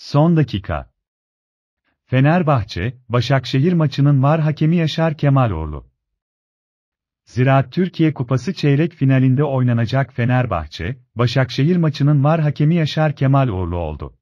Son dakika. Fenerbahçe, Başakşehir maçının var hakemi Yaşar Kemaloğlu. Ziraat Türkiye Kupası çeyrek finalinde oynanacak Fenerbahçe, Başakşehir maçının var hakemi Yaşar Kemaloğlu oldu.